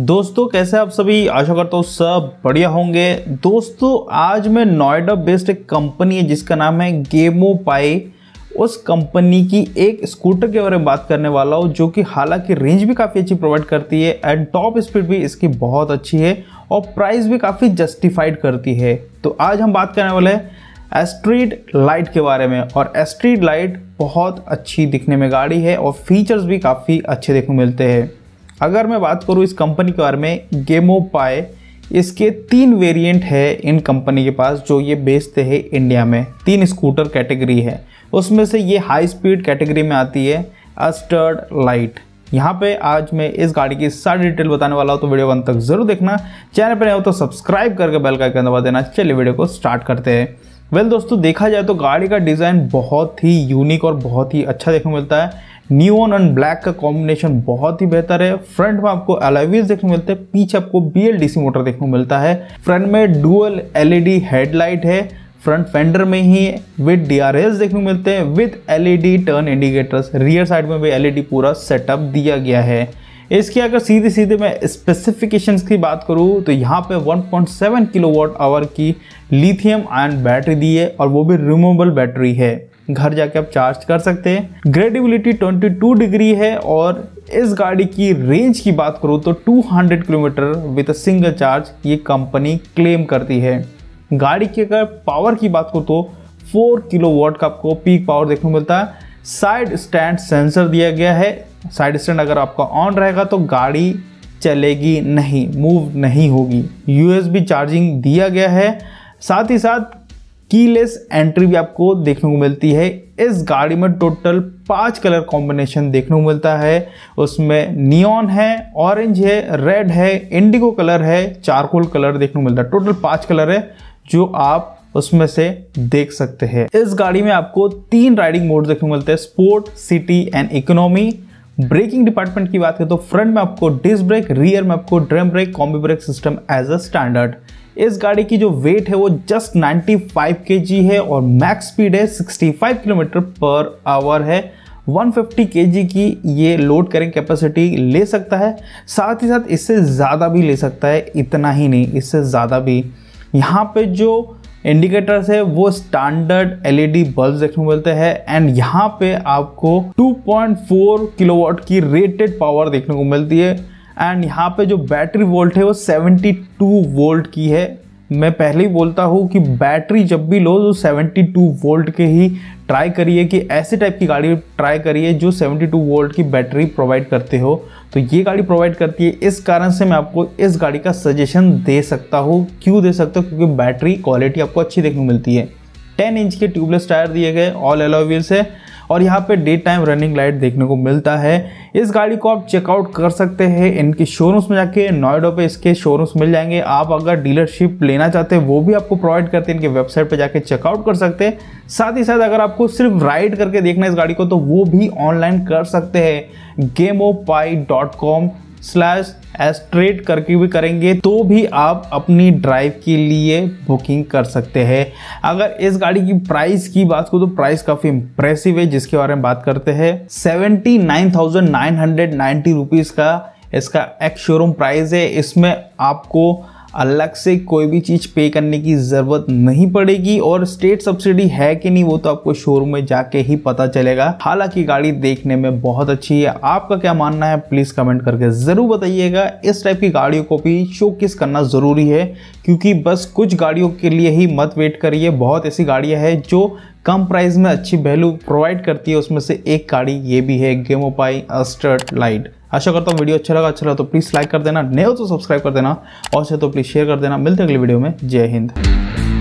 दोस्तों कैसे आप सभी आशा करता हूँ सब बढ़िया होंगे दोस्तों आज मैं नोएडा बेस्ड एक कंपनी है जिसका नाम है गेमो पाई उस कंपनी की एक स्कूटर के बारे में बात करने वाला हूँ जो कि हालांकि रेंज भी काफ़ी अच्छी प्रोवाइड करती है एंड टॉप स्पीड भी इसकी बहुत अच्छी है और प्राइस भी काफ़ी जस्टिफाइड करती है तो आज हम बात करने वाले हैं एस्ट्रीट लाइट के बारे में और एस्ट्रीट लाइट बहुत अच्छी दिखने में गाड़ी है और फीचर्स भी काफ़ी अच्छे देखने मिलते हैं अगर मैं बात करूँ इस कंपनी के बारे में गेमो पाए इसके तीन वेरिएंट है इन कंपनी के पास जो ये बेचते हैं इंडिया में तीन स्कूटर कैटेगरी है उसमें से ये हाई स्पीड कैटेगरी में आती है अस्टर्ड लाइट यहाँ पे आज मैं इस गाड़ी की सारी डिटेल बताने वाला हूँ तो वीडियो अंत तक जरूर देखना चैनल पर नहीं हो तो सब्सक्राइब करके बेल का आइकन दबा देना चलिए वीडियो को स्टार्ट करते हैं वेल दोस्तों देखा जाए तो गाड़ी का डिज़ाइन बहुत ही यूनिक और बहुत ही अच्छा देखने को मिलता है न्यून एंड ब्लैक का कॉम्बिनेशन बहुत ही बेहतर है फ्रंट में आपको एलाइवीज देखने को मिलते हैं पीछे आपको बी मोटर देखने को मिलता है फ्रंट में डुअल एलईडी हेडलाइट है फ्रंट फेंडर में ही विद डी आर एस देखने को मिलते हैं with LED turn indicators rear side में भी एलईडी e पूरा सेटअप दिया गया है इसकी अगर सीधे सीधे मैं स्पेसिफिकेशंस की बात करूँ तो यहाँ पे 1.7 किलोवाट आवर की लिथियम आयन बैटरी दी है और वो भी रिमूवेबल बैटरी है घर जाके आप चार्ज कर सकते हैं ग्रेडिबिलिटी 22 डिग्री है और इस गाड़ी की रेंज की बात करूँ तो 200 kilometre with a single charge ये कंपनी क्लेम करती है गाड़ी की अगर पावर की बात करूँ तो 4 किलोवाट का आपको पीक पावर देखने को मिलता है साइड स्टैंड सेंसर दिया गया है साइड स्टैंड अगर आपका ऑन रहेगा तो गाड़ी चलेगी नहीं मूव नहीं होगी यूएसबी चार्जिंग दिया गया है साथ ही साथ कीलेस एंट्री भी आपको देखने को मिलती है इस गाड़ी में टोटल पांच कलर कॉम्बिनेशन देखने को मिलता है उसमें नियॉन है ऑरेंज है रेड है इंडिगो कलर है चारकोल कलर देखने को मिलता है टोटल पांच कलर है जो आप उसमें से देख सकते हैं इस गाड़ी में आपको तीन राइडिंग मोड देखने को मिलते हैं sport city and economy braking department की बात करें तो फ्रंट में आपको डिस्क ब्रेक रियर में आपको drum brake combi brake system as a standard इस गाड़ी की जो वेट है वो जस्ट 95 kg है और मैक्स स्पीड है 65 किलोमीटर पर आवर है 150 kg की ये लोड कैरिंग कैपेसिटी ले सकता है साथ ही साथ इससे ज़्यादा भी ले सकता है इतना ही नहीं इससे ज़्यादा भी यहाँ पे जो इंडिकेटर्स है वो स्टैंडर्ड एलईडी बल्ब देखने को मिलते हैं एंड यहाँ पे आपको 2.4 किलोवाट की रेटेड पावर देखने को मिलती है एंड यहाँ पे जो बैटरी वोल्ट है वो 72 वोल्ट की है मैं पहले ही बोलता हूँ कि बैटरी जब भी लो तो 72 वोल्ट के ही ट्राई करिए कि ऐसे टाइप की गाड़ी ट्राई करिए जो 72 वोल्ट की बैटरी प्रोवाइड करते हो तो ये गाड़ी प्रोवाइड करती है इस कारण से मैं आपको इस गाड़ी का सजेशन दे सकता हूँ क्यों दे सकता हूँ क्योंकि बैटरी क्वालिटी आपको अच्छी देखने को मिलती है 10 इंच के ट्यूबलेस टायर दिए गए ऑल एलोवील्स है और यहाँ पे डे टाइम रनिंग लाइट देखने को मिलता है इस गाड़ी को आप चेकआउट कर सकते हैं इनके शोरूम्स में जाके नोएडा पे इसके शोरूम्स मिल जाएंगे आप अगर डीलरशिप लेना चाहते हैं वो भी आपको प्रोवाइड करते हैं इनके वेबसाइट पर जाके चेकआउट कर सकते हैं साथ ही साथ अगर आपको सिर्फ राइड करके देखना है इस गाड़ी को तो वो भी ऑनलाइन कर सकते हैं गेमो पाई डॉट कॉम स्लैश एस्ट्रेट करके भी करेंगे तो भी आप अपनी ड्राइव के लिए बुकिंग कर सकते हैं अगर इस गाड़ी की प्राइस की बात करो तो प्राइस काफ़ी इंप्रेसिव है जिसके बारे में बात करते हैं seventy nine thousand nine hundred ninety rupees का इसका एक्स शोरूम प्राइस है इसमें आपको अलग से कोई भी चीज़ पे करने की ज़रूरत नहीं पड़ेगी और स्टेट सब्सिडी है कि नहीं वो तो आपको शोरूम में जाके ही पता चलेगा हालांकि गाड़ी देखने में बहुत अच्छी है आपका क्या मानना है प्लीज़ कमेंट करके ज़रूर बताइएगा इस टाइप की गाड़ियों को भी किस करना ज़रूरी है क्योंकि बस कुछ गाड़ियों के लिए ही मत वेट करिए बहुत ऐसी गाड़ियाँ हैं जो कम प्राइस में अच्छी वैल्यू प्रोवाइड करती है उसमें से एक गाड़ी ये भी है गेमोपाई अस्टर्ड लाइट आशा करता हूँ वीडियो अच्छा लगा अच्छा लगा तो प्लीज़ लाइक कर देना नए हो तो सब्सक्राइब कर देना और अच्छा तो प्लीज़ शेयर कर देना मिलते हैं अगली वीडियो में जय हिंद